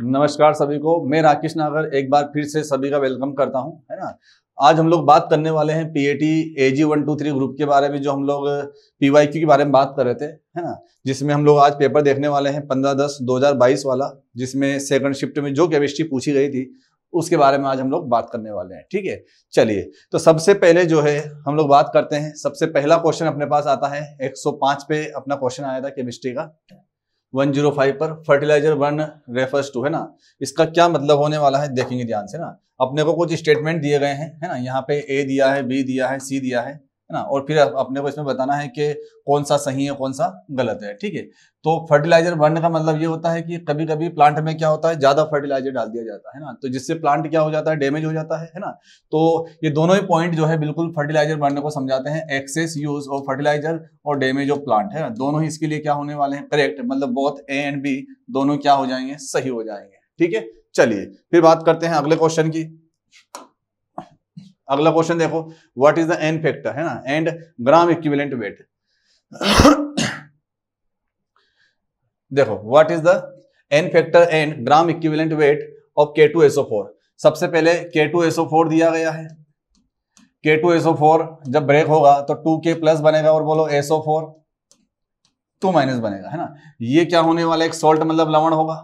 नमस्कार सभी को मैं राकेश नागर एक बार फिर से सभी का वेलकम करता हूं है ना आज हम लोग बात करने वाले हैं P A A A G one two three group के बारे में जो हम लोग पी क्यू के बारे में बात कर रहे थे है ना जिसमें हम लोग आज पेपर देखने वाले हैं पंद्रह दस दो हजार बाईस वाला जिसमें सेकंड शिफ्ट में जो केमिस्ट्री पूछी गई थी उसके बारे में आज हम लोग बात करने वाले हैं ठीक है चलिए तो सबसे पहले जो है हम लोग बात करते हैं सबसे पहला क्वेश्चन अपने पास आता है 105 पे अपना क्वेश्चन आया था केमिस्ट्री का वन जीरो फाइव पर फर्टिलाइजर वन रेफर्स टू है ना इसका क्या मतलब होने वाला है देखेंगे ध्यान से ना अपने को कुछ स्टेटमेंट दिए गए हैं है ना यहाँ पे ए दिया है बी दिया है सी दिया है है ना और फिर अपने को इसमें बताना है कि कौन सा सही है कौन सा गलत है ठीक है तो फर्टिलाइजर भरने का मतलब ये होता है कि कभी कभी प्लांट में क्या होता है ज्यादा फर्टिलाइजर डाल दिया जाता है ना तो जिससे प्लांट क्या हो जाता है डैमेज हो जाता है है ना तो ये दोनों ही पॉइंट जो है बिल्कुल फर्टिलाइजर भरने को समझाते हैं एक्सेस यूज ऑफ फर्टिलाइजर और डैमेज ऑफ प्लांट है ना दोनों ही इसके लिए क्या होने वाले हैं करेक्ट मतलब बहुत ए एंड बी दोनों क्या हो जाएंगे सही हो जाएंगे ठीक है चलिए फिर बात करते हैं अगले क्वेश्चन की अगला क्वेश्चन देखो what is the n factor है ना एंड ग्राम इक्विवेलेंट वेट देखो what is the n factor and gram equivalent weight of K two SO four सबसे पहले के टू एसओ फोर दिया गया है के टू एसओ फोर जब ब्रेक होगा तो टू के प्लस बनेगा और बोलो एसओ फोर टू माइनस बनेगा है ना ये क्या होने वाला एक सोल्ट मतलब लवण होगा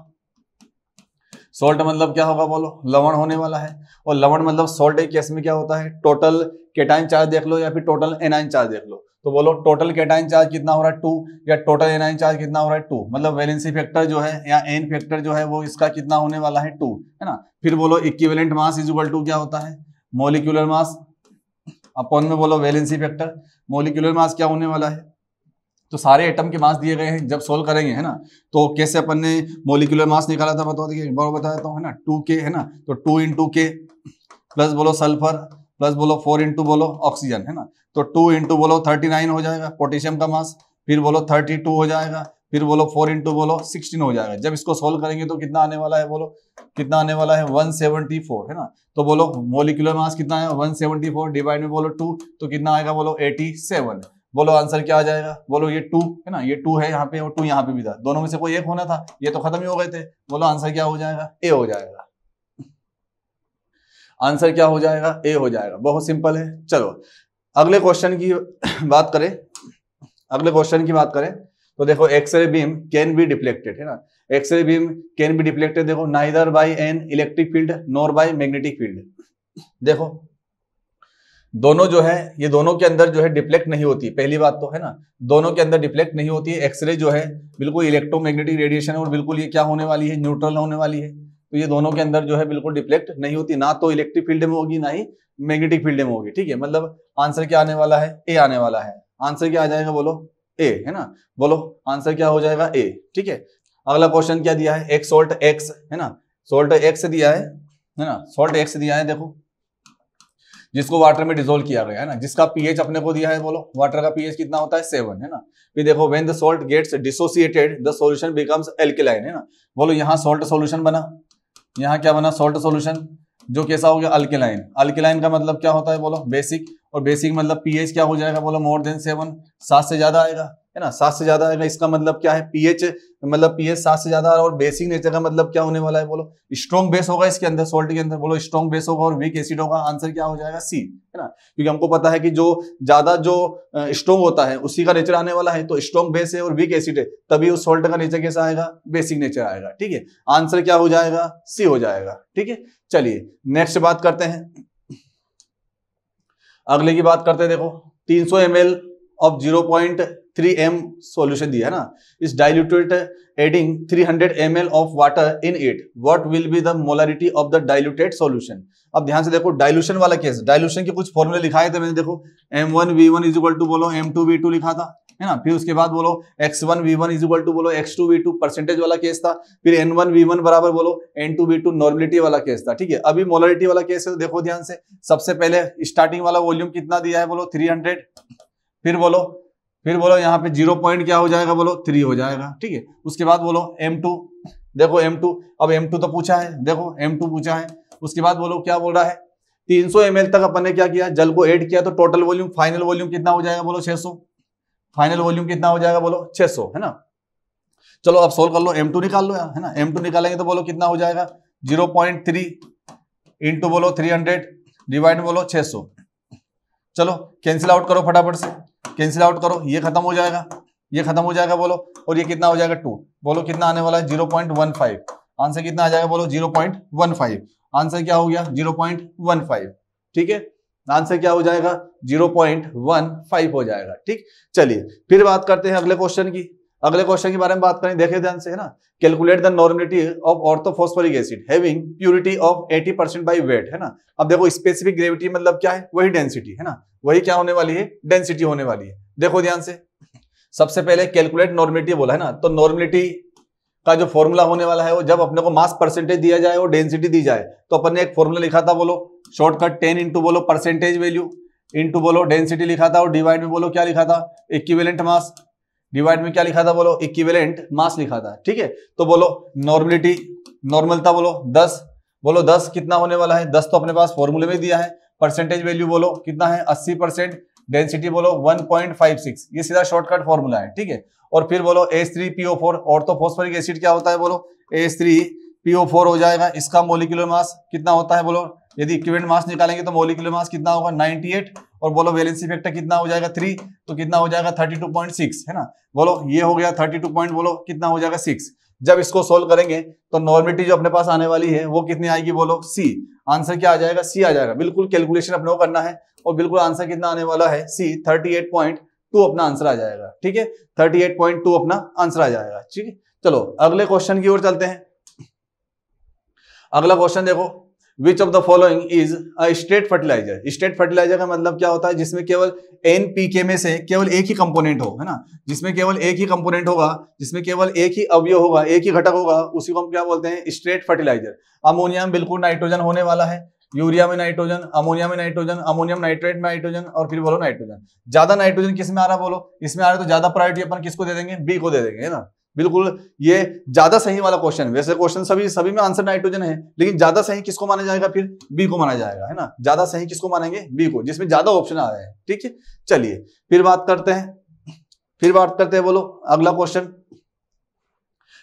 सॉल्ट मतलब क्या होगा बोलो लवण होने वाला है और लवण मतलब सॉल्ट एक केस में क्या होता है टोटल केटाइन चार्ज देख लो या फिर टोटल एनाइन चार्ज देख लो तो बोलो टोटल केटाइन चार्ज कितना हो रहा है टू या टोटल एनाइन चार्ज कितना हो रहा है टू मतलब वैलेंसी फैक्टर जो है या एन फैक्टर जो है वो इसका कितना होने वाला है टू है ना फिर बोलो इक्विवेलेंट मास इजल टू क्या होता है मोलिकुलर मास अपॉन में बोलो वैलेंसी फैक्टर मोलिकुलर मास क्या होने वाला है तो सारे एटम के मास दिए गए हैं जब सोल्व करेंगे है ना तो कैसे अपन ने मोलिकुलर मास निकाला था बताओ देखिए एक बार बता देता हूँ है ना टू के है ना तो टू इंटू के प्लस बोलो सल्फर प्लस बोलो फोर इंटू बोलो ऑक्सीजन है ना तो टू इंटू बोलो थर्टी नाइन हो जाएगा पोटेशियम का मास फिर बोलो थर्टी टू हो जाएगा फिर बोलो फोर इंटू बोलो सिक्सटीन हो जाएगा जब इसको सोल्व करेंगे तो कितना आने वाला है बोलो कितना आने वाला है वन सेवेंटी फोर है ना तो बोलो मोलिकुलर मास कितना है वन सेवेंटी फोर डिवाइड में बोलो टू तो कितना आएगा बोलो एटी सेवन बोलो आंसर क्या आ जाएगा बोलो ये टू है ना ये टू है यहाँ पे और टू यहाँ पे भी था दोनों में से कोई एक होना था ये तो खत्म ही हो गए थे बोलो आंसर क्या हो जाएगा ए हो जाएगा आंसर क्या हो जाएगा ए हो जाएगा बहुत सिंपल है चलो अगले क्वेश्चन की बात करें अगले क्वेश्चन की बात करें तो देखो X-ray beam can be deflected है ना X-ray beam can be deflected देखो neither by an electric field nor by magnetic field देखो दोनों जो है ये दोनों के अंदर जो है डिफ्लेक्ट नहीं होती पहली बात तो है ना दोनों के अंदर डिफ्लेक्ट नहीं होती है एक्सरे जो है बिल्कुल इलेक्ट्रोमैग्नेटिक रेडिएशन है और बिल्कुल ये क्या होने वाली है न्यूट्रल होने वाली है तो ये दोनों के अंदर जो है बिल्कुल डिफ्लेक्ट नहीं होती ना तो इलेक्ट्रिक फील्ड में होगी ना ही मैग्नेटिक फील्ड में होगी ठीक है मतलब आंसर क्या आने वाला है ए आने वाला है आंसर क्या आ जाएगा बोलो ए है ना बोलो आंसर क्या हो जाएगा ए ठीक है अगला क्वेश्चन क्या दिया है एक सोल्ट एक्स है ना सोल्ट एक्स दिया है ना सोल्ट एक्स दिया है देखो जिसको वाटर में डिजोल्व किया गया है ना जिसका पीएच अपने को दिया है बोलो वाटर का पीएच कितना होता है सेवन है ना फिर देखो when the salt gets dissociated the solution becomes alkaline है ना बोलो यहाँ सॉल्ट सॉल्यूशन बना यहाँ क्या बना सॉल्ट सोल्यूशन जो कैसा हो गया अल्किलाइन अल्किलाइन का मतलब क्या होता है बोलो बेसिक और बेसिक मतलब पीएच क्या हो जाएगा बोलो मोर देन सेवन सात से ज्यादा आएगा है ना सात से ज्यादा है ना इसका मतलब क्या है पीएच मतलब पीएच सात से ज्यादा और बेसिक नेचर का मतलब क्या होने वाला है बोलो स्ट्रॉन्ग बेस होगा इसके अंदर सोल्ट के अंदर बोलो स्ट्रॉन्ग बेस होगा और वीक एसिड होगा आंसर क्या हो जाएगा सी है ना क्योंकि हमको पता है कि जो ज्यादा जो स्ट्रॉन्ग होता है उसी का नेचर आने वाला है तो स्ट्रॉन्ग बेस है और वीक एसिड है तभी उस सोल्ट का नेचर कैसा आएगा बेसिक नेचर आएगा ठीक है आंसर क्या हो जाएगा सी हो जाएगा ठीक है चलिए नेक्स्ट बात करते हैं अगले की बात करते हैं देखो 300 सौ M L of zero point three M solution दिया है ना इस diluted adding three hundred M L of water in it what will be the molarity of the diluted solution अब ध्यान से देखो डाइल्यूशन वाला केस डाइल्यूशन के कुछ फॉर्मूले लिखाए थे मैंने देखो M one V one is equal to बोलो एम टू वी टू लिखा था है ना फिर उसके बाद बोलो X one V one is equal to बोलो X two V two percentage वाला केस था फिर एन वन वी वन बराबर बोलो N two V two normality वाला केस था ठीक है अभी मोलारिटी वाला केस है देखो ध्यान से सबसे पहले स्टार्टिंग वाला वॉल्यूम कितना दिया है बोलो थ्री हंड्रेड फिर बोलो फिर बोलो यहाँ पे जीरो पॉइंट क्या हो जाएगा बोलो थ्री हो जाएगा ठीक है उसके बाद बोलो एम टू देखो एम टू अब एम टू तो पूछा है देखो एम टू पूछा है उसके बाद बोलो क्या बोल रहा है तीन सौ एम एल तक अपन ने क्या किया जल को एड किया तो टोटल वॉल्यूम फाइनल वॉल्यूम कितना हो जाएगा बोलो छह सौ फाइनल वॉल्यूम कितना हो जाएगा बोलो छह सौ है ना चलो अब सोल्व कर लो एम टू निकाल लो यार है ना एम टू निकालेंगे तो बोलो कितना हो जाएगा जीरो पॉइंट थ्री इंटू बोलो थ्री हंड्रेड डिवाइड बोलो छह सौ चलो कैंसिल आउट करो फटाफट से कैंसिल आउट करो ये खत्म हो जाएगा ये खत्म हो जाएगा बोलो और ये कितना हो जाएगा टू बोलो कितना आने वाला है zero point one five answer कितना आ जाएगा बोलो zero point one five answer क्या हो गया जीरो पॉइंट वन फाइव ठीक है आंसर क्या हो जाएगा जीरो पॉइंट वन फाइव हो जाएगा ठीक चलिए फिर बात करते हैं अगले क्वेश्चन की अगले क्वेश्चन के बारे में बात करें देखें ध्यान से है ना calculate the normality of orthophosphoric acid having purity of 80 percent by weight है ना अब देखो स्पेसिफिक ग्रेविटी मतलब क्या है वही डेंसिटी है ना वही क्या होने वाली है डेंसिटी होने वाली है देखो ध्यान से सबसे पहले कैलकुलेट नॉर्मलिटी बोला है ना तो नॉर्मलिटी का जो फॉर्मूला होने वाला है वो जब अपने को मास परसेंटेज दिया जाए और डेंसिटी दी जाए तो अपन ने एक फॉर्मूला लिखा था बोलो शॉर्टकट टेन इंटू बोलो परसेंटेज वैल्यू इनटू बोलो डेंसिटी लिखा था और डिवाइड में बोलो क्या लिखा था इक्विवेलेंट मास डिवाइड में क्या लिखा था बोलो इक्विवेलेंट मास लिखा था ठीक है तो बोलो नॉर्मलिटी नॉर्मल था बोलो दस बोलो दस कितना होने वाला है दस तो अपने पास फॉर्मूले में दिया है परसेंटेज वैल्यू बोलो कितना है अस्सी परसेंट डेंसिटी बोलो 1.56 ये सीधा शॉर्टकट फॉर्मूला है ठीक है और फिर बोलो एस थ्री पीओ फोर और तो फोस्फोरिक एसिड क्या होता है बोलो एस थ्री पीओ फोर हो जाएगा इसका मोलिकुलर मास कितना होता है बोलो यदि इक्विवेलेंट मास निकालेंगे तो मोलिकुलर मास कितना होगा 98 और बोलो वैलेंसी फैक्टर कितना हो जाएगा थ्री तो कितना हो जाएगा 32.6 है ना बोलो ये हो गया 32 पॉइंट बोलो कितना हो जाएगा 6 जब इसको सोल्व करेंगे तो नॉर्मिलिटी जो अपने पास आने वाली है वो कितनी आएगी बोलो सी आंसर क्या आ जाएगा सी आ जाएगा बिल्कुल कैलकुलेशन अपने को करना है और बिल्कुल आंसर कितना आने वाला है सी थर्टी अपना आंसर आ जाएगा ठीक है थर्टी अपना आंसर आ जाएगा ठीक है चलो अगले क्वेश्चन की ओर चलते हैं अगला क्वेश्चन देखो which of the following is state fertiliser state fertiliser का मतलब क्या होता है जिसमें केवल एन पी के में से केवल एक ही कंपोनेंट हो है ना जिसमें केवल एक ही कंपोनेंट होगा जिसमें केवल एक ही अवयव होगा एक ही घटक होगा उसी को हम क्या बोलते हैं स्ट्रेट फर्टिलाइजर अमोनिया में बिल्कुल नाइट्रोजन होने वाला है यूरिया में नाइट्रोजन अमोनिया में नाइट्रोजन अमोनियम नाइट्रेट में नाइट्रोजन और फिर बोलो नाइट्रोजन ज्यादा नाइट्रोजन किस में आ रहा बोलो इसमें आ रहा है तो ज्यादा प्रायोरिटी अपन किसको दे देंगे बी को दे देंगे है ना बिल्कुल ये ज्यादा सही वाला क्वेश्चन वैसे क्वेश्चन सभी सभी में आंसर नाइट्रोजन है लेकिन ज्यादा सही किसको माना जाएगा फिर बी को माना जाएगा है ना ज्यादा सही किसको मानेंगे बी को जिसमें ज्यादा ऑप्शन आ रहे हैं ठीक है चलिए फिर बात करते हैं फिर बात करते हैं बोलो अगला क्वेश्चन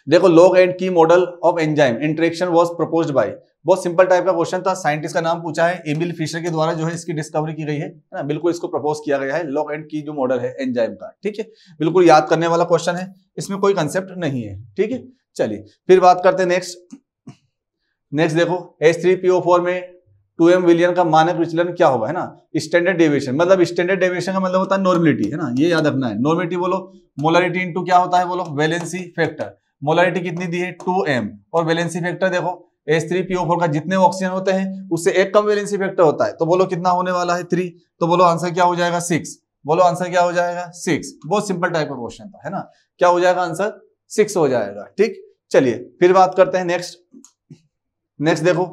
देखो lock and key model of enzyme interaction was propose by बहुत सिंपल टाइप का क्वेश्चन था साइंटिस्ट का नाम पूछा है एमिल फिशर के द्वारा जो है इसकी डिस्कवरी की गई है ना बिल्कुल इसको प्रपोज किया गया है लॉक एंड की जो मॉडल है एंजाइम का ठीक है बिल्कुल याद करने वाला क्वेश्चन है इसमें कोई कंसेप्ट नहीं है ठीक है चलिए फिर बात करते हैं नेक्स्ट नेक्स्ट देखो S three P O four में टू एम विलियन का मानक विचलन क्या होगा है ना स्टैंडर्ड डेविएशन मतलब स्टैंडर्ड डेविएशन का मतलब होता है नॉर्मलिटी है ना ये याद रखना है नॉर्मलिटी बोलो मोलारिटी इनटू क्या होता है बोलो वैलेंसी फैक्टर मोलारिटी कितनी दी है टू एम और वैलेंसी फैक्टर देखो एस थ्री पीओ फोर का जितने ऑक्सीजन होते हैं उससे एक कम वेलेंसी फैक्टर होता है तो बोलो कितना होने वाला है थ्री तो बोलो आंसर क्या हो जाएगा सिक्स बोलो आंसर क्या हो जाएगा सिक्स बहुत सिंपल टाइप का क्वेश्चन था है ना क्या हो जाएगा आंसर सिक्स हो जाएगा ठीक चलिए फिर बात करते हैं नेक्स्ट नेक्स्ट देखो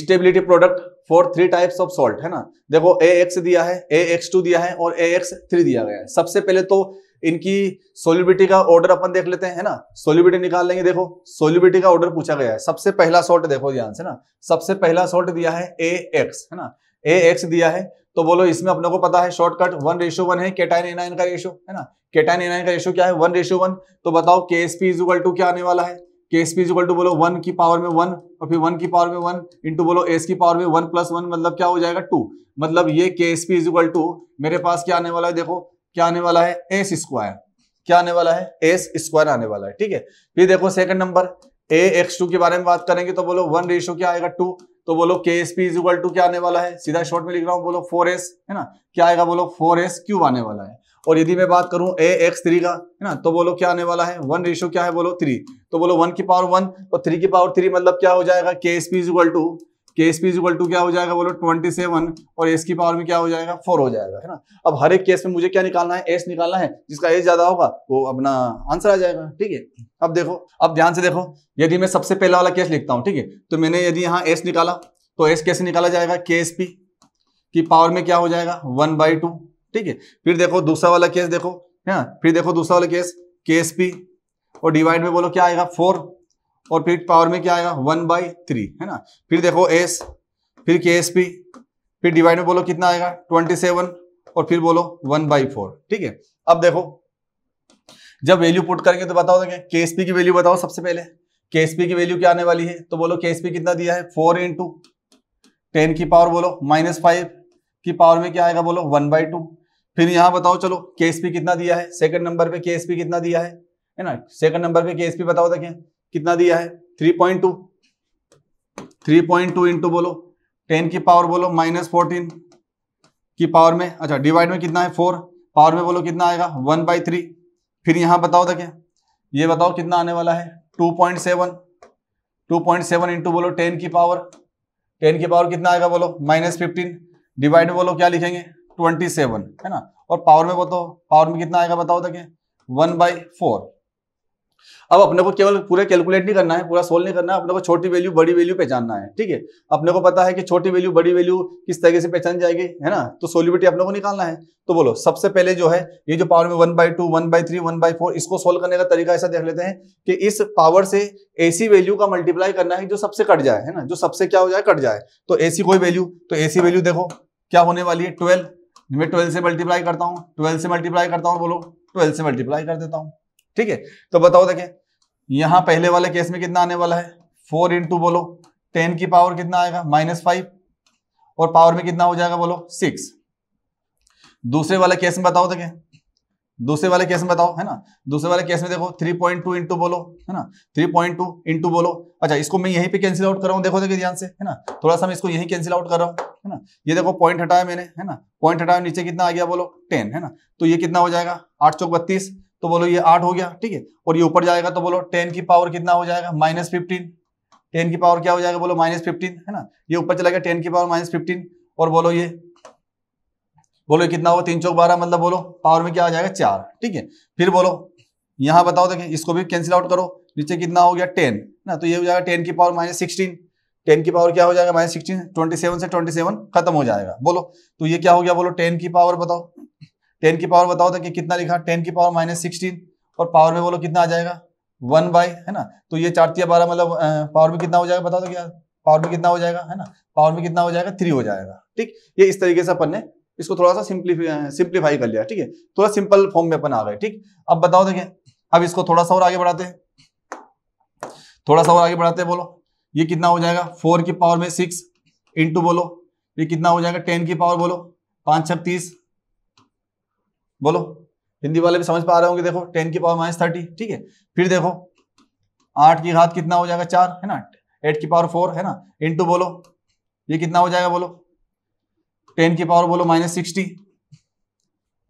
stability product for three types of salt है ना देखो ए एक्स दिया है ए एक्स टू दिया है और ए एक्स थ्री दिया गया है सबसे पहले तो इनकी सोलिबिटी का ऑर्डर अपन देख लेते हैं ना सोलिबिटी निकाल लेंगे देखो सोलिबिटी का ऑर्डर पूछा गया है सबसे पहला सॉल्ट देखो ध्यान से ना सबसे पहला सॉल्ट दिया है ए एक्स है ना ए एक्स दिया है तो बोलो इसमें अपने को पता है शॉर्टकट वन रेशो वन है केटाइन एनाइन का रेशो है ना केटाइन एनाइन का रेशो क्या है वन रेशो वन तो बताओ के एस पी इजुगल टू क्या आने वाला है K S P equal to बोलो वन की पावर में वन और फिर वन की पावर में वन इंटू बोलो एस की पावर में वन प्लस वन मतलब क्या हो जाएगा टू मतलब ये के एस पी इजुगल टू मेरे पास क्या आने वाला है देखो क्या आने वाला है एस स्क्वायर क्या आने वाला है एस स्क्वायर आने वाला है ठीक है फिर देखो second number A X two के बारे में बात करेंगे तो बोलो वन रेशो क्या आएगा टू तो बोलो के एस पी इजल टू क्या आने वाला है सीधा शॉर्ट में लिख रहा हूँ बोलो फोर एस है ना क्या आएगा बोलो फोर एस क्यूब आने वाला है और यदि मैं बात करूं ए एक्स थ्री का है ना तो बोलो क्या आने वाला है वन रेशो क्या है बोलो थ्री तो बोलो वन की पावर वन और थ्री की पावर थ्री मतलब क्या हो जाएगा K S P equal to कि एस पी इक्वल टू क्या हो जाएगा बोलो ट्वेंटी सेवन और एस की पावर में क्या हो जाएगा फोर हो जाएगा है ना अब हर एक केस में मुझे क्या निकालना है एस निकालना है जिसका एस ज्यादा होगा वो अपना आंसर आ जाएगा ठीक है अब देखो अब ध्यान से देखो यदि मैं सबसे पहला वाला केस लिखता हूँ ठीक है तो मैंने यदि यहाँ एस निकाला तो एस कैसे निकाला जाएगा के की पावर में क्या हो जाएगा वन बाई ठीक है फिर देखो दूसरा वाला केस देखो है फिर देखो दूसरा वाला केस के और डिवाइड में बोलो क्या आएगा फोर और फिर पावर में क्या आएगा वन बाई थ्री है ना फिर देखो एस फिर के एस पी फिर डिवाइड में बोलो कितना आएगा ट्वेंटी सेवन और फिर बोलो वन बाई फोर ठीक है अब देखो जब वैल्यू पुट करेंगे तो बताओ के एस पी की वैल्यू बताओ सबसे पहले के एस पी की वैल्यू क्या आने वाली है तो बोलो के एस पी कितना दिया है फोर इंटू टेन की पावर बोलो माइनस फाइव की पावर में क्या आएगा बोलो वन बाई टू फिर यहां बताओ चलो के एस पी कितना दिया है सेकंड नंबर पे के एस पी कितना दिया है है ना सेकंड नंबर पे के एस पी बताओ देखें कितना दिया है three point two three point two into बोलो टेन की पावर बोलो माइनस फोर्टीन की पावर में अच्छा डिवाइड में कितना है फोर पावर में बोलो कितना आएगा वन बाई थ्री फिर यहां बताओ था तो क्या ये बताओ कितना आने वाला है two point seven two point seven into बोलो टेन की पावर टेन की पावर कितना आएगा बोलो माइनस फिफ्टीन डिवाइड में बोलो क्या लिखेंगे ट्वेंटी सेवन है ना और पावर में बताओ पावर में कितना आएगा बताओ था तो क्या वन बाई फोर अब अपने को केवल पूरे कैलकुलेट नहीं करना है पूरा सोल्व नहीं करना है अपने को छोटी वैल्यू बड़ी वैल्यू पहचानना है ठीक है अपने को पता है कि छोटी वैल्यू बड़ी वैल्यू किस तरीके से पहचान जाएगी है ना तो सोल्यूबिटी अपने को निकालना है तो बोलो सबसे पहले जो है ये जो पावर में one by two one by three one by four इसको सोल्व करने का तरीका ऐसा देख लेते हैं कि इस पावर से एसी वैल्यू का मल्टीप्लाई करना है जो सबसे कट जाए है ना जो सबसे क्या हो जाए कट जाए तो एसी कोई वैल्यू तो एसी वैल्यू देखो क्या होने वाली है ट्वेल्व मैं ट्वेल्व से मल्टीप्लाई करता हूँ ट्वेल्व से मल्टीप्लाई करता हूँ बोलो ट्वेल्व से मल्टीप्लाई कर देता हूँ ठीक है तो बताओ देखें यहां पहले वाले केस में कितना आने वाला है फोर इंटू बोलो टेन की पावर कितना आएगा माइनस फाइव और पावर में कितना हो जाएगा बोलो सिक्स दूसरे वाले केस में बताओ देखें दूसरे वाले केस में बताओ है ना दूसरे वाले केस में देखो थ्री पॉइंट टू इंटू बोलो है ना थ्री पॉइंट टू इंटू बोलो अच्छा इसको मैं यहीं पे कैंसिल आउट कर रहा हूँ देखो देखिए ध्यान से है ना थोड़ा सा मैं इसको यहीं कैंसिल आउट कर रहा हूँ है ना ये देखो पॉइंट हटाया मैंने है ना पॉइंट हटाया नीचे कितना आ गया बोलो टेन है ना तो ये कितना हो जाएगा आठ चौक बत्तीस तो बोलो ये आठ हो गया ठीक है और ये ऊपर जाएगा तो बोलो टेन की पावर कितना हो जाएगा माइनस फिफ्टीन टेन की पावर क्या हो जाएगा बोलो माइनस फिफ्टीन है ना ये ऊपर चला गया टेन की पावर माइनस फिफ्टीन और बोलो ये बोलो ये कितना होगा तीन चौक बारह मतलब बोलो पावर में क्या आ जाएगा चार ठीक है फिर बोलो यहां बताओ देखिए इसको भी कैंसिल आउट करो नीचे कितना हो गया टेन ना तो ये हो जाएगा टेन की पावर माइनस सिक्सटीन टेन की पावर क्या हो जाएगा माइनस सिक्सटीन ट्वेंटी सेवन से ट्वेंटी सेवन खत्म हो जाएगा बोलो तो ये क्या हो गया बोलो टेन की पावर बताओ टेन की पावर बताओ था कि कितना लिखा टेन की पावर माइनस सिक्सटीन और पावर में बोलो कितना आ जाएगा वन बाई है ना तो ये चार बारह मतलब पावर में कितना हो जाएगा बता दो क्या पावर में कितना हो जाएगा है ना पावर में कितना हो जाएगा थ्री हो जाएगा ठीक ये इस तरीके से अपन ने इसको थोड़ा सा सिंप्लीफाई कर लिया ठीक है थोड़ा सिंपल फॉर्म में अपन आ गए ठीक अब बताओ देखिए अब इसको थोड़ा सा और आगे बढ़ाते हैं थोड़ा सा और आगे बढ़ाते हैं बोलो ये कितना हो जाएगा फोर की पावर में सिक्स इंटू बोलो ये कितना हो जाएगा टेन की पावर बोलो पांच छत्तीस बोलो हिंदी वाले भी समझ पा रहे होंगे देखो टेन की पावर माइनस थर्टी ठीक है फिर देखो आठ की घात कितना हो जाएगा चार है ना एट की पावर फोर है ना इंटू बोलो ये कितना हो जाएगा बोलो टेन की पावर बोलो माइनस सिक्सटी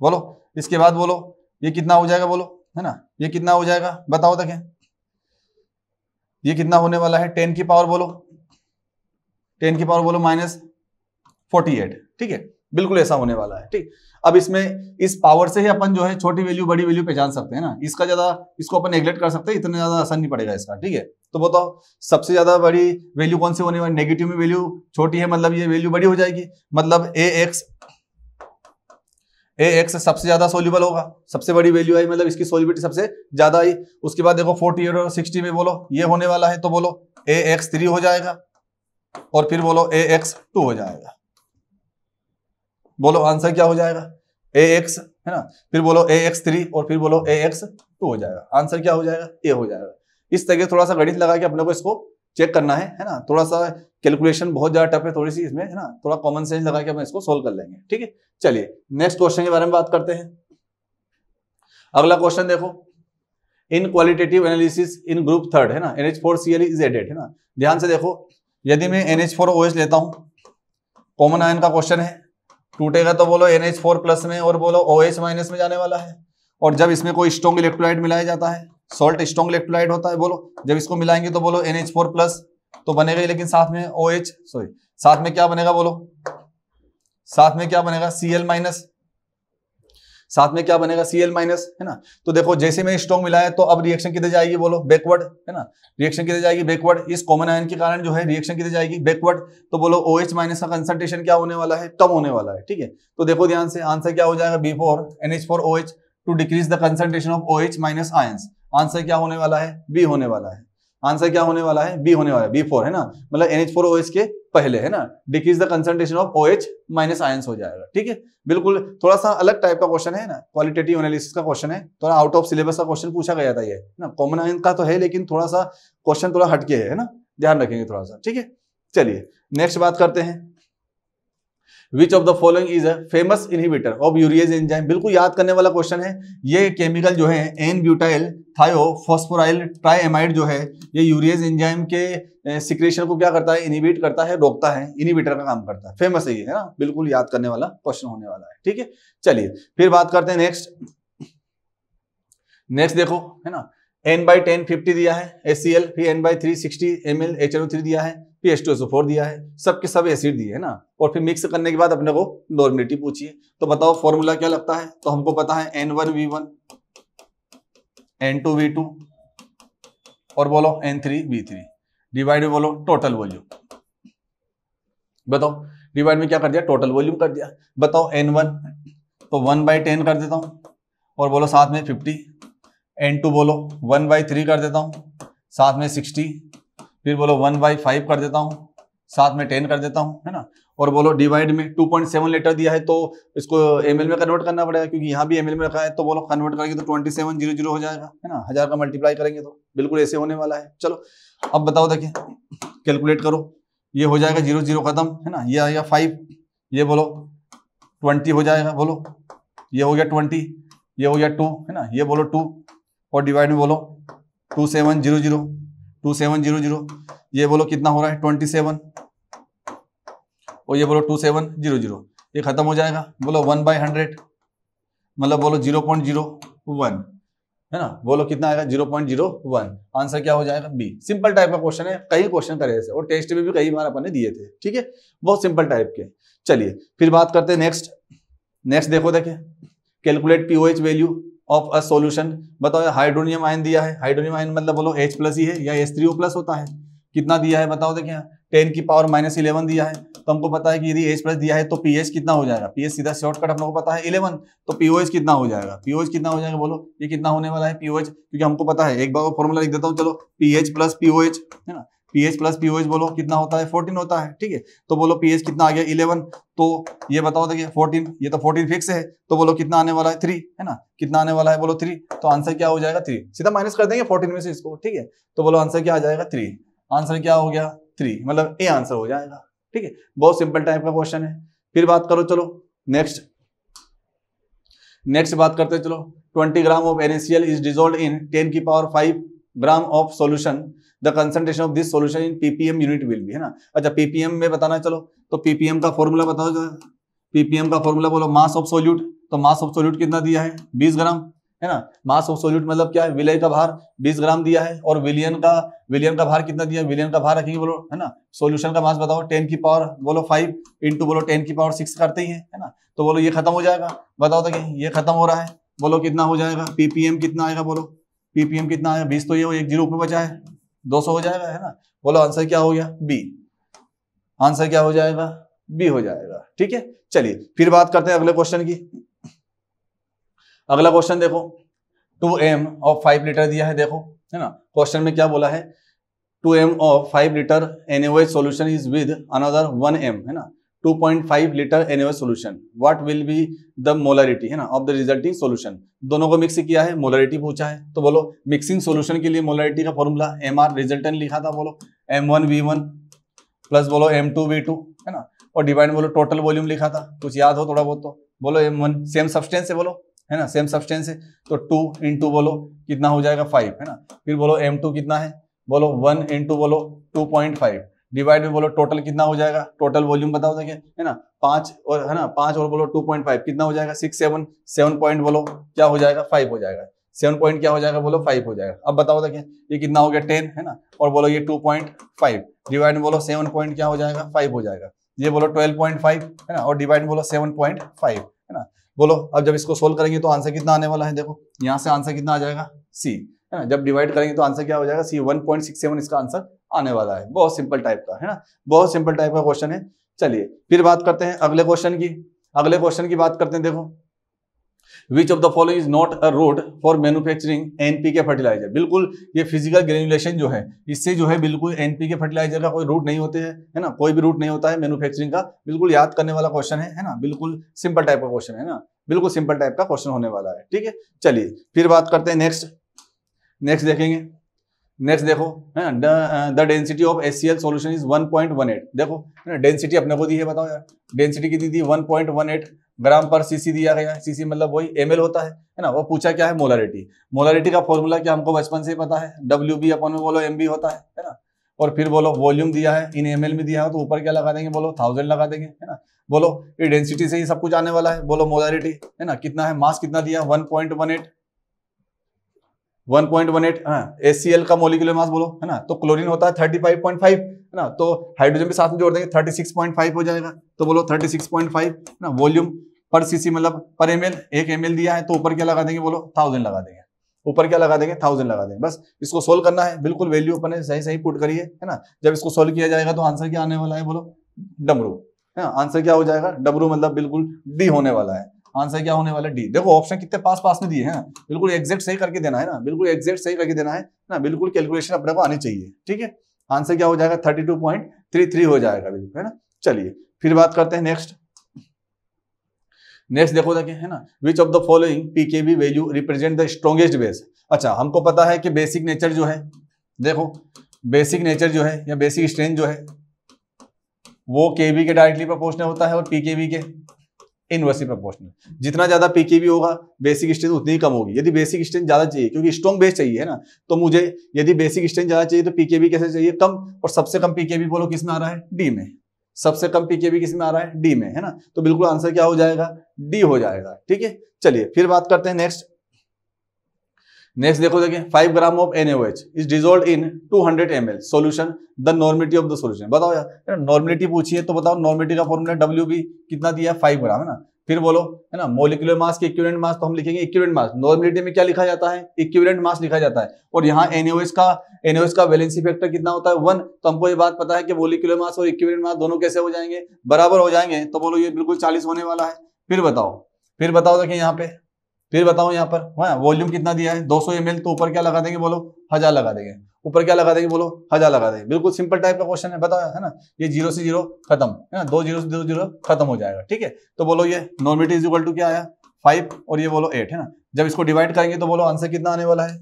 बोलो इसके बाद बोलो ये कितना हो जाएगा बोलो है ना ये कितना हो जाएगा बताओ देखें ये कितना होने वाला है टेन की पावर बोलो टेन की पावर बोलो माइनस फोर्टी एट ठीक है बिल्कुल ऐसा होने वाला है ठीक अब इसमें इस पावर से ही अपन जो है छोटी वैल्यू बड़ी वैल्यू पहचान सकते हैं ना इसका ज्यादा इसको अपन नेग्लेक्ट कर सकते हैं इतना ज्यादा आसान नहीं पड़ेगा इसका ठीक है तो बताओ सबसे ज्यादा बड़ी वैल्यू कौन सी होने वाली नेगेटिव में वैल्यू छोटी है मतलब ये वैल्यू बड़ी हो जाएगी मतलब ए एक्स ए एक्स सबसे ज्यादा सोल्यूबल होगा सबसे बड़ी वैल्यू आई मतलब इसकी सोल्यूबिलिटी सबसे ज्यादा आई उसके बाद देखो फोर्टी और सिक्सटी में बोलो ये होने वाला है तो बोलो ए एक्स थ्री हो जाएगा और फिर बोलो ए एक्स टू हो जाएगा बोलो आंसर क्या हो जाएगा ए एक्स है ना फिर बोलो ए एक्स थ्री और फिर बोलो ए एक्स टू हो जाएगा आंसर क्या हो जाएगा ए हो जाएगा इस तरीके थोड़ा सा गणित लगा के अपने को इसको चेक करना है है ना थोड़ा सा कैलकुलेशन बहुत ज्यादा टफ है थोड़ी सी इसमें है ना थोड़ा कॉमन सेंस लगा के अपन इसको सोल्व कर लेंगे ठीक है चलिए नेक्स्ट क्वेश्चन के बारे में बात करते हैं अगला क्वेश्चन देखो in qualitative analysis in group third है ना N H four C L is added है ना ध्यान से देखो यदि मैं N H four O H लेता हूं कॉमन आयन का क्वेश्चन है टूटेगा तो बोलो एन एच फोर प्लस में और बोलो ओ एच माइनस में जाने वाला है और जब इसमें कोई स्ट्रॉन्ग इलेक्ट्रोलाइट मिलाया जाता है सॉल्ट स्ट्रॉन्ग इलेक्ट्रोलाइट होता है बोलो जब इसको मिलाएंगे तो बोलो एन फोर प्लस तो बनेगा लेकिन साथ में ओ एच सॉरी साथ में क्या बनेगा बोलो साथ में क्या बनेगा सी एल माइनस साथ में क्या बनेगा सी माइनस है ना तो देखो जैसे मैं स्ट्रॉन्ग मिलाया तो अब रिएक्शन किधर जाएगी बोलो बैकवर्ड है ना रिएक्शन किधर जाएगी बैकवर्ड इस कॉमन आयन के कारण जो है रिएक्शन किधर जाएगी बैकवर्ड तो बोलो ओ एच माइनस का कंसंट्रेशन क्या होने वाला है कम होने वाला है ठीक है तो देखो ध्यान से आंसर क्या हो जाएगा B four N H four O H two decrease the concentration of O H minus ion answer क्या होने वाला है बी होने वाला है आंसर क्या होने वाला है बी होने वाला है बी फोर है ना मतलब N H four O H के पहले है ना decrease the concentration of O H minus ions हो जाएगा ठीक है बिल्कुल थोड़ा सा अलग टाइप का क्वेश्चन है ना क्वालिटेटिव एनालिसिस का क्वेश्चन है थोड़ा आउट ऑफ सिलेबस का क्वेश्चन पूछा गया था ये ना कॉमन आयन का तो है लेकिन थोड़ा सा क्वेश्चन थोड़ा हटके है ना ध्यान रखेंगे थोड़ा सा ठीक है चलिए नेक्स्ट बात करते हैं which of the following is a famous inhibitor of urease enzyme बिल्कुल याद करने वाला क्वेश्चन है ये केमिकल जो है एन ब्यूटाइल फॉस्फोराइल ट्राईमाइड जो है ये यूरियज एंजाइम के सिक्रेशन eh, को क्या करता है इनहिबिट करता है रोकता है इनहिबिटर का काम करता है फेमस है ये है ना बिल्कुल याद करने वाला क्वेश्चन होने वाला है ठीक है चलिए फिर बात करते हैं नेक्स्ट नेक्स्ट देखो है ना एन बाई टेन फिफ्टी दिया है एस सी एल फिर N by three sixty M L H N three दिया है P H two SO four दिया है सबके सब एसिड दिए है ना और फिर मिक्स करने के बाद अपने को नॉर्मिलिटी पूछिए तो बताओ फॉर्मूला क्या लगता है तो हमको पता है N one V one N two V two और बोलो N three V three divide बोलो टोटल वॉल्यूम बताओ डिवाइड में क्या कर दिया टोटल वॉल्यूम कर दिया बताओ एन वन तो वन बाई टेन कर देता हूँ और बोलो साथ में फिफ्टी एन टू बोलो वन बाई थ्री कर देता हूँ साथ में सिक्सटी फिर बोलो वन बाई फाइव कर देता हूँ साथ में टेन कर देता हूँ है ना और बोलो डिवाइड में टू पॉइंट सेवन लीटर दिया है तो इसको एम में कन्वर्ट करना पड़ेगा क्योंकि यहाँ भी एम में रखा है तो बोलो कन्वर्ट करेंगे तो ट्वेंटी सेवन जीरो जीरो हो जाएगा है ना हजार का मल्टीप्लाई करेंगे तो बिल्कुल ऐसे होने वाला है चलो अब बताओ देखिए कैलकुलेट करो ये हो जाएगा जीरो जीरो खत्म है ना ये आएगा फाइव ये बोलो ट्वेंटी हो जाएगा बोलो ये हो गया ट्वेंटी ये हो गया टू है ना ये बोलो टू और डिवाइड में बोलो two seven zero zero two seven zero zero ये बोलो कितना हो रहा है ट्वेंटी सेवन और ये बोलो टू सेवन जीरो जीरो ये खत्म हो जाएगा बोलो वन बाई हंड्रेड मतलब बोलो जीरो पॉइंट जीरो वन है ना बोलो कितना आएगा zero point zero one answer क्या हो जाएगा बी सिंपल टाइप का क्वेश्चन है कई क्वेश्चन करे ऐसे और टेस्ट में भी कई बार अपने दिए थे ठीक है बहुत सिंपल टाइप के चलिए फिर बात करते हैं नेक्स्ट नेक्स्ट देखो देखे calculate pOH value of a solution बताओ हाइड्रोनियम आयन दिया है हाइड्रोनियम आयन मतलब बोलो H प्लस ही e है या एस थ्री ओ प्लस होता है कितना दिया है बताओ देखिए टेन की पावर माइनस इलेवन दिया है तो हमको पता है कि यदि H प्लस दिया है तो पी एच कितना हो जाएगा पी एच सीधा शॉर्टकट हम लोग को पता है इलेवन तो पी ओ एच कितना हो जाएगा पी ओ एच कितना हो जाएगा बोलो ये कितना होने वाला है पी ओ एच क्योंकि हमको पता है एक बार फॉर्मूला लिख देता हूँ चलो P H plus P O H है ना पी प्लस पी बोलो कितना होता है फोर्टीन होता है ठीक है तो बोलो पी कितना आ गया इलेवन तो ये बताओ देखिए 14 ये तो 14 फिक्स है तो बोलो कितना आने वाला है थ्री है ना कितना आने वाला है बोलो थ्री तो आंसर क्या हो जाएगा थ्री सीधा माइनस कर देंगे 14 में से इसको ठीक है तो बोलो आंसर क्या आ जाएगा थ्री आंसर क्या हो गया थ्री मतलब ए आंसर हो जाएगा ठीक है बहुत सिंपल टाइप का क्वेश्चन है फिर बात करो चलो नेक्स्ट नेक्स्ट बात करते चलो twenty gram of NaCl is dissolved in ten की power five gram of solution the concentration of this solution in PPM unit will भी है ना अच्छा पीपीएम में बताना है चलो तो पीपीएम का फॉर्मूला बताओ जो पीपीएम का फॉर्मूला बोलो मास ऑफ सोल्यूट तो मास ऑफ सोल्यूट कितना दिया है बीस ग्राम है ना मास ऑफ सोल्यूट मतलब क्या है विलय का भार 20 ग्राम दिया है और विलियन का विलियन का भार कितना दिया विलियन का भार रखेंगे बोलो है ना सोल्यूशन का मास बताओ 10 की पावर बोलो 5 इंटू बोलो 10 की पावर 6 करते ही है है ना तो बोलो ये खत्म हो जाएगा बताओ तो ये खत्म हो रहा है बोलो कितना हो जाएगा पीपीएम कितना आएगा बोलो पीपीएम कितना आएगा बीस तो ये एक जीरो ऊपर बचा है दो हो जाएगा है ना बोलो आंसर क्या हो गया बी आंसर क्या हो जाएगा बी हो जाएगा ठीक है चलिए फिर बात करते हैं अगले क्वेश्चन की अगला क्वेश्चन देखो two M of five litre दिया है देखो है ना क्वेश्चन में क्या बोला है two M of five litre एन वे solution is with another one M है ना 2.5 litre annual solution what will be the molarity है ना ऑफ द रिजल्टिंग सोल्यूशन दोनों को मिक्स किया है मोलरिटी पूछा है तो बोलो मिक्सिंग सोल्यूशन के लिए मोलरिटी का फॉर्मूला एम आर रिजल्टन लिखा था बोलो M one V one plus बोलो एम टू वी टू है ना और डिवाइड बोलो टोटल वॉल्यूम लिखा था कुछ याद हो थोड़ा बहुत तो बोलो एम वन सेम सब्सटेंस है बोलो है ना सेम सब्सटेंस है तो टू इंटू बोलो कितना हो जाएगा फाइव है ना फिर बोलो एम टू कितना है बोलो वन इंटू बोलो टू पॉइंट फाइव डिवाइड में बोलो टोटल कितना हो जाएगा टोटल वॉल्यूम बताओ देखिए है ना पांच और है ना पांच और बोलो टू पॉइंट फाइव कितना हो जाएगा सिक्स सेवन सेवन पॉइंट बोलो क्या हो जाएगा फाइव हो जाएगा सेवन पॉइंट क्या हो जाएगा बोलो फाइव हो जाएगा अब बताओ देखिए ये कितना हो गया टेन है ना और बोलो ये टू पॉइंट फाइव डिवाइड में बोलो सेवन पॉइंट क्या हो जाएगा फाइव हो जाएगा ये बोलो ट्वेल्व पॉइंट फाइव है ना और डिवाइड में बोलो सेवन पॉइंट फाइव है ना बोलो अब जब इसको सोल्व करेंगे तो आंसर कितना आने वाला है देखो यहाँ से आंसर कितना आ जाएगा सी है ना जब डिवाइड करेंगे तो आंसर क्या हो जाएगा C one point six seven इसका आंसर आने वाला है बहुत सिंपल टाइप का है ना बहुत सिंपल टाइप का क्वेश्चन है चलिए फिर बात करते हैं अगले क्वेश्चन की अगले क्वेश्चन की बात करते हैं देखो which of the following is not a road for manufacturing के फर्टिलाइजर बिल्कुल ये फिजिकल ग्रेनुलेशन जो है इससे जो है बिल्कुल एनपी के फर्टिलाइजर का कोई रूट नहीं होते हैं है ना कोई भी रूट नहीं होता है मैन्युफैक्चरिंग का बिल्कुल याद करने वाला क्वेश्चन है है ना बिल्कुल सिंपल टाइप का क्वेश्चन है ना बिल्कुल सिंपल टाइप का क्वेश्चन होने वाला है ठीक है चलिए फिर बात करते हैं नेक्स्ट नेक्स्ट देखेंगे नेक्स्ट देखो है ना the density of S C L solution is 1.18 देखो है ना डेंसिटी अपने को दी है बताओ यार डेंसिटी कितनी दी एट ग्राम पर सीसी दिया गया है सीसी मतलब वही एम होता है है ना वो पूछा क्या है मोलारिटी मोलारिटी का फॉर्मूला क्या हमको बचपन से पता है डब्ल्यू बी अपन में बोलो एम होता है है ना और फिर बोलो वॉल्यूम दिया है इन एम में दिया है तो ऊपर क्या लगा देंगे बोलो थाउजेंड लगा देंगे है ना बोलो ये डेंसिटी से ही सब कुछ आने वाला है बोलो मोलारिटी है ना कितना है मास कितना दिया one point one eight one point one eight S C L का मोलिकुलर मास बोलो है ना तो क्लोरीन होता है थर्टी फाइव पॉइंट फाइव है ना तो हाइड्रोजन के साथ में जोड़ देंगे थर्टी सिक्स पॉइंट फाइव हो जाएगा तो बोलो थर्टी सिक्स पॉइंट फाइव है ना वॉल्यूम पर सीसी मतलब पर एम एल एक एम एल दिया है तो ऊपर क्या लगा देंगे बोलो थाउजेंड लगा देंगे ऊपर क्या लगा देंगे थाउजेंड लगा देंगे बस इसको सोल्व करना है बिल्कुल वैल्यू अपने सही सही पुट करिए है ना जब इसको सोल्व किया जाएगा तो आंसर क्या आने वाला है बोलो डमरू है आंसर क्या हो जाएगा डबरू मतलब बिल्कुल डी होने वाला है आंसर क्या होने वाला डी देखो ऑप्शन कितने पास पास में दिए हैं बिल्कुल एग्जैक्ट सही करके देना है ना बिल्कुल एग्जैक्ट सही करके देना है ना बिल्कुल कैलकुलेशन अपने को आनी चाहिए ठीक है आंसर क्या हो जाएगा thirty two point three three हो जाएगा बिल्कुल है ना चलिए फिर बात करते हैं नेक्स्ट नेक्स्ट देखो देखें है ना which of the following P K B value represent the strongest base अच्छा हमको पता है कि बेसिक नेचर जो है देखो बेसिक नेचर जो है या बेसिक स्ट्रेंथ जो है वो के बी के डायरेक्टली प्रपोर्शनल होता है और पी के बी के इनवर्सली प्रोपोर्शनल जितना ज्यादा पीके भी होगा बेसिक स्ट्रेंथ उतनी कम होगी यदि बेसिक स्ट्रेंथ ज्यादा चाहिए क्योंकि स्ट्रॉन्ग बेस चाहिए है ना तो मुझे यदि बेसिक स्ट्रेंथ ज्यादा चाहिए तो पीके भी कैसे चाहिए कम और सबसे कम पीके भी बोलो किसमें आ रहा है डी में सबसे कम पीके भी किसमें आ रहा है डी में है ना तो बिल्कुल आंसर क्या हो जाएगा डी हो जाएगा ठीक है चलिए फिर बात करते हैं नेक्स्ट नेक्स्ट देखो देखिए five gram of N H is dissolve in two hundred M L solution the normality of the solution बताओ यार नॉर्मिलिटी पूछी है तो बताओ नॉर्मिलिटी का फॉर्मूला डब्ल्यू बी कितना दिया फाइव ग्राम है ना फिर बोलो है ना मोलिकुलर मास के इक्विवेलेंट मास तो हम लिखेंगे इक्विवेलेंट मास नॉर्मिलिटी में क्या लिखा जाता है इक्विवेलेंट मास लिखा जाता है और यहाँ एनओएस का एनओएस का वैलेंसी फैक्टर कितना होता है वन तो हमको ये बात पता है कि मोलिकुलर मास और इक्विवेलेंट मास दोनों कैसे हो जाएंगे बराबर हो जाएंगे तो बोलो ये बिल्कुल चालीस होने वाला है फिर बताओ फिर बताओ देखिए यहाँ पे फिर बताओ यहाँ पर हाँ वॉल्यूम कितना दिया है 200 सौ तो ऊपर क्या लगा देंगे बोलो हजार लगा देंगे ऊपर क्या लगा देंगे बोलो हजार लगा देंगे बिल्कुल सिंपल टाइप का क्वेश्चन है बताओ है ना ये जीरो से जीरो खत्म है ना दो जीरो से दो जीरो खत्म हो जाएगा ठीक है तो बोलो ये नॉर्मिटी इज इक्वल टू क्या आया फाइव और ये बोलो एट है ना जब इसको डिवाइड करेंगे तो बोलो आंसर कितना आने वाला है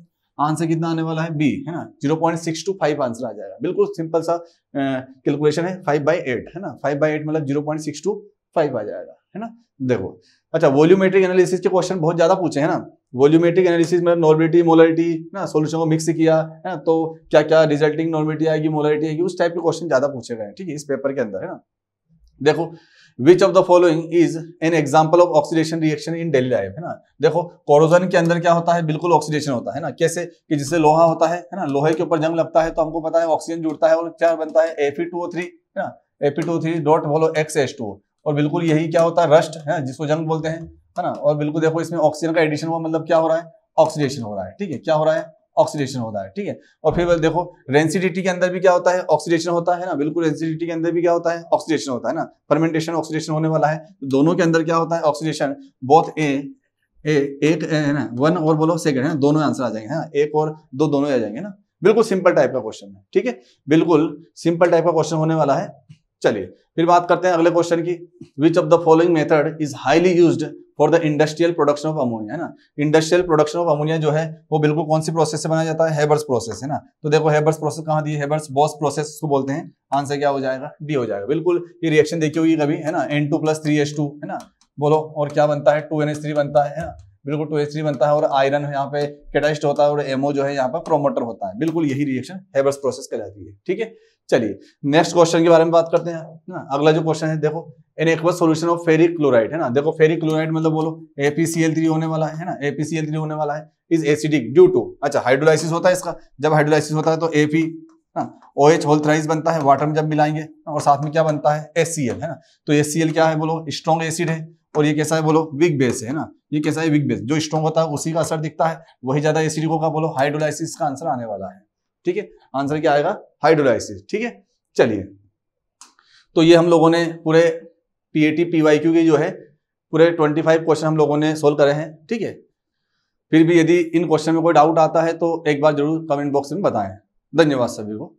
आंसर कितना आने वाला है बी है ना zero point six two five answer आ जाएगा बिल्कुल सिंपल सा कैलकुलेशन है फाइव बाई एट है ना फाइव बाई एट मतलब zero point six two five आ जाएगा है ना देखो अच्छा वॉल्यूमेट्रिक एनालिसिस के क्वेश्चन बहुत ज्यादा पूछे हैं ना वॉल्यूमेट्रिक एनालिसिस में नॉर्मिलिटी मोलरिटी ना सॉल्यूशन को मिक्स किया है ना तो क्या क्या रिजल्टिंग नॉर्मिलिटी आएगी मोलरिटी आएगी उस टाइप के क्वेश्चन ज्यादा पूछे गए हैं ठीक है इस पेपर के अंदर है ना देखो which of the following is an example of oxidation reaction in daily life है ना देखो कोरोजन के अंदर क्या होता है बिल्कुल ऑक्सीडेशन होता है ना कैसे कि जिससे लोहा होता है है ना लोहे के ऊपर जंग लगता है तो हमको पता है ऑक्सीजन जुड़ता है और क्या बनता है एफ है ना एफ डॉट बोलो एक्स एच टू और बिल्कुल यही क्या होता है रस्ट है जिसको जंग बोलते हैं है ना और बिल्कुल देखो इसमें ऑक्सीजन का एडिशन हुआ मतलब क्या हो रहा है ऑक्सीडेशन हो रहा है ठीक है क्या हो रहा है ऑक्सीडेशन होता है ठीक है और फिर देखो रेंसिडिटी के अंदर भी क्या होता है ऑक्सीडेशन होता है ना बिल्कुल रेंसिडिटी के अंदर भी क्या होता है ऑक्सीडेशन होता है ना फर्मेंटेशन ऑक्सीडेशन होने वाला है तो दोनों के अंदर क्या होता है ऑक्सीडेशन बोथ ए ए एक है ना वन और बोलो सेकंड है ना दोनों आंसर आ जाएंगे है एक और दो दोनों आ जाएंगे ना बिल्कुल सिंपल टाइप का क्वेश्चन है ठीक है बिल्कुल सिंपल टाइप का क्वेश्चन होने वाला है चलिए फिर बात करते हैं अगले क्वेश्चन की which of the following method is highly use for the industrial production of ammonia है ना इंडस्ट्रियल प्रोडक्शन ऑफ अमोनिया जो है वो बिल्कुल कौन सी प्रोसेस से बनाया जाता है हेबर्स प्रोसेस है ना तो देखो हेबर्स प्रोसेस कहाँ दी हेबर्स बॉस प्रोसेस को बोलते हैं आंसर क्या हो जाएगा डी हो जाएगा बिल्कुल ये रिएक्शन देखी हुई कभी है ना N two plus three H two है ना बोलो और क्या बनता है टू एन एच थ्री बनता है ना बिल्कुल टू एच थ्री बनता है और आयरन यहाँ पे कैटाइस्ट होता है और एमओ जो है यहाँ पर प्रोमोटर होता है बिल्कुल यही रिएक्शन हेबर्स प्रोसेस कहलाती है ठीक है चलिए नेक्स्ट क्वेश्चन के बारे में बात करते हैं ना अगला जो क्वेश्चन है देखो एन एक सोल्यूशन ऑफ फेरिक क्लोराइड है ना देखो फेरिक क्लोराइड मतलब बोलो एपीसीएल थ्री होने वाला है ना एपीसीएल थ्री होने वाला है इज एसिडिक ड्यू टू अच्छा हाइड्रोलाइसिस होता है इसका जब हाइड्रोलाइसिस होता है तो AP O H whole thrice बनता है वाटर में जब मिलाएंगे और साथ में क्या बनता है एस है ना तो एस क्या है बोलो स्ट्रॉन्ग एसिड है और ये कैसा है बोलो विग बेस है ना ये कैसा है विग बेस जो स्ट्रॉन्ग होता है उसी का असर दिखता है वही ज्यादा एसिडिक होगा बोलो हाइड्रोलाइसिस का आंसर आने वाला है ठीक है आंसर क्या आएगा हाइड्रोलाइसिस ठीक है चलिए तो ये हम लोगों ने पूरे पीएटी पीवाईक्यू के जो है पूरे ट्वेंटी फाइव क्वेश्चन हम लोगों ने सोल्व करे हैं ठीक है फिर भी यदि इन क्वेश्चन में कोई डाउट आता है तो एक बार जरूर कमेंट बॉक्स में बताएं धन्यवाद सभी को